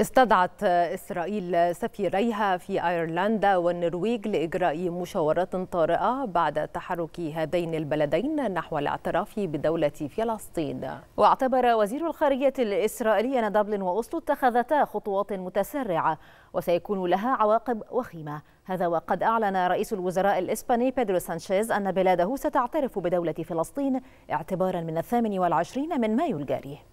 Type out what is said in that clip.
استدعت إسرائيل سفيريها في أيرلندا والنرويج لإجراء مشاورات طارئة بعد تحرك هذين البلدين نحو الاعتراف بدولة فلسطين واعتبر وزير الخارجية الإسرائيلي أن دبلن وأوسلو اتخذتا خطوات متسرعة وسيكون لها عواقب وخيمة هذا وقد أعلن رئيس الوزراء الإسباني بيدرو سانشيز أن بلاده ستعترف بدولة فلسطين اعتبارا من الثامن والعشرين من مايو الجاري